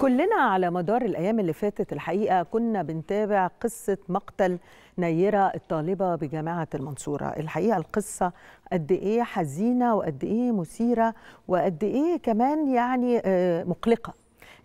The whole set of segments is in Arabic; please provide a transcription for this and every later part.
كلنا على مدار الأيام اللي فاتت الحقيقة كنا بنتابع قصة مقتل نيرة الطالبة بجامعة المنصورة الحقيقة القصة قد إيه حزينة وقد إيه مثيرة وقد إيه كمان يعني آه، مقلقة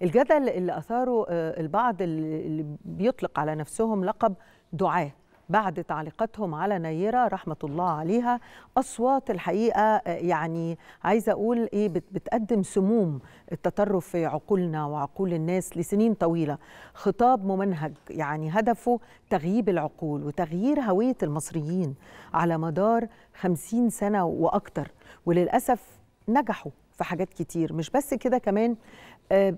الجدل اللي أثاره آه، البعض اللي بيطلق على نفسهم لقب دعاه بعد تعليقاتهم على نيرة رحمة الله عليها أصوات الحقيقة يعني عايزة أقول إيه بتقدم سموم التطرف في عقولنا وعقول الناس لسنين طويلة خطاب ممنهج يعني هدفه تغييب العقول وتغيير هوية المصريين على مدار خمسين سنة وأكتر وللأسف نجحوا في حاجات كتير مش بس كده كمان آه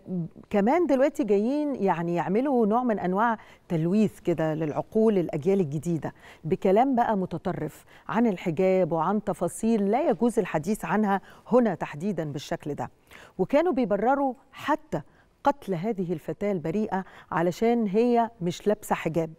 كمان دلوقتي جايين يعني يعملوا نوع من انواع تلويث كده للعقول الاجيال الجديده بكلام بقى متطرف عن الحجاب وعن تفاصيل لا يجوز الحديث عنها هنا تحديدا بالشكل ده وكانوا بيبرروا حتى قتل هذه الفتاه البريئه علشان هي مش لابسه حجاب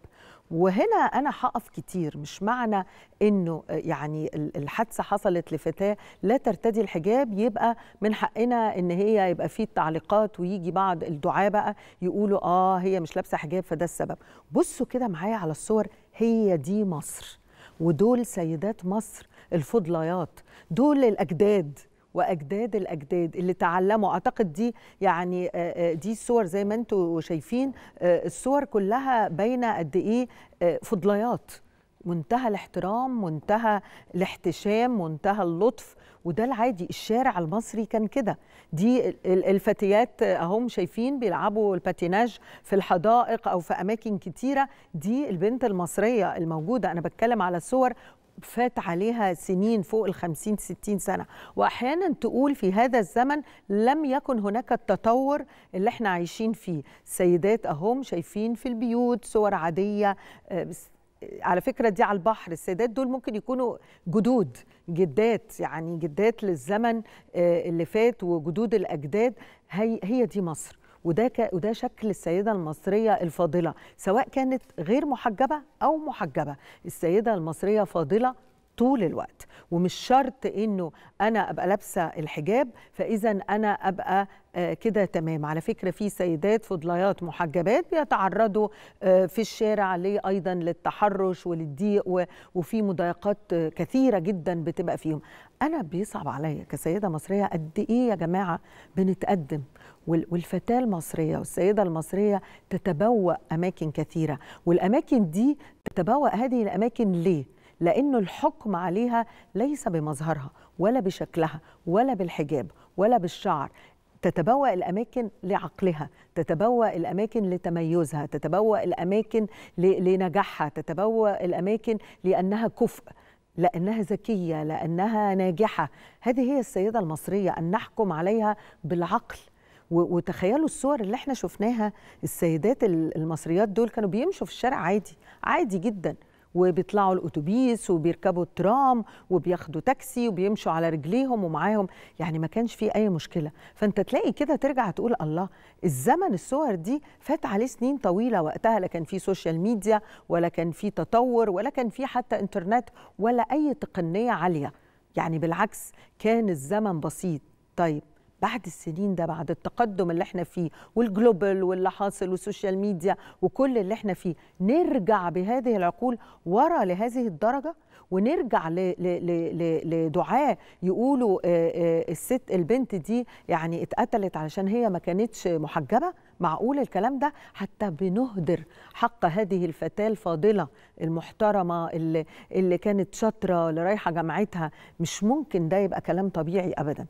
وهنا انا هقف كتير مش معنى انه آه، يعني الحادثه حصلت لفتاه لا ترتدي الحجاب يبقى من حقنا ان هي يبقى في التعليقات ويجي بعض الدعاه بقى يقولوا اه هي مش لابسه حجاب فده السبب بصوا كده معايا على الصور هي دي مصر ودول سيدات مصر الفضليات دول الاجداد واجداد الاجداد اللي تعلموا اعتقد دي يعني آه، آه، دي الصور زي ما انتم شايفين آه، الصور كلها باينه قد ايه فضليات منتهى الاحترام منتهى الاحتشام منتهى اللطف وده العادي الشارع المصري كان كده دي الفتيات اهم شايفين بيلعبوا الباتيناج في الحدائق او في اماكن كتيره دي البنت المصريه الموجوده انا بتكلم على صور فات عليها سنين فوق ال 50 60 سنه واحيانا تقول في هذا الزمن لم يكن هناك التطور اللي احنا عايشين فيه السيدات اهم شايفين في البيوت صور عاديه آه، آه، على فكره دي على البحر السيدات دول ممكن يكونوا جدود جدات يعني جدات للزمن آه، اللي فات وجدود الاجداد هي هي دي مصر وده ك... وده شكل السيده المصريه الفاضله سواء كانت غير محجبه او محجبه السيده المصريه فاضله طول الوقت ومش شرط انه انا ابقى لابسه الحجاب فاذا انا ابقى آه، كده تمام على فكره في سيدات فضليات محجبات بيتعرضوا آه، في الشارع ليه ايضا للتحرش وللضيق وفي مضايقات كثيره جدا بتبقى فيهم انا بيصعب عليا كسيده مصريه قد ايه يا جماعه بنتقدم والفتاه المصريه والسيده المصريه تتبوأ اماكن كثيره والاماكن دي تتبوأ هذه الاماكن ليه لأنه الحكم عليها ليس بمظهرها ولا بشكلها ولا بالحجاب ولا بالشعر تتبوأ الأماكن لعقلها تتبوأ الأماكن لتميزها تتبوأ الأماكن لنجاحها تتبوأ الأماكن لأنها كفء لأنها ذكية لأنها ناجحة هذه هي السيدة المصرية أن نحكم عليها بالعقل وتخيلوا الصور اللي احنا شفناها السيدات المصريات دول كانوا بيمشوا في الشارع عادي عادي جدا وبيطلعوا الاتوبيس وبيركبوا الترام وبياخدوا تاكسي وبيمشوا على رجليهم ومعاهم يعني ما كانش في اي مشكله فانت تلاقي كده ترجع تقول الله الزمن الصور دي فات عليه سنين طويله وقتها لا كان في سوشيال ميديا ولا كان في تطور ولا كان في حتى انترنت ولا اي تقنيه عاليه يعني بالعكس كان الزمن بسيط طيب بعد السنين ده بعد التقدم اللي احنا فيه والجلوبال واللي حاصل والسوشيال ميديا وكل اللي احنا فيه نرجع بهذه العقول ورا لهذه الدرجه ونرجع لدعاة يقولوا آه، آه، الست البنت دي يعني اتقتلت علشان هي ما كانتش محجبة معقول الكلام ده حتى بنهدر حق هذه الفتاة الفاضلة المحترمة اللي, اللي كانت شاطرة اللي رايحة جامعتها مش ممكن ده يبقى كلام طبيعي أبداً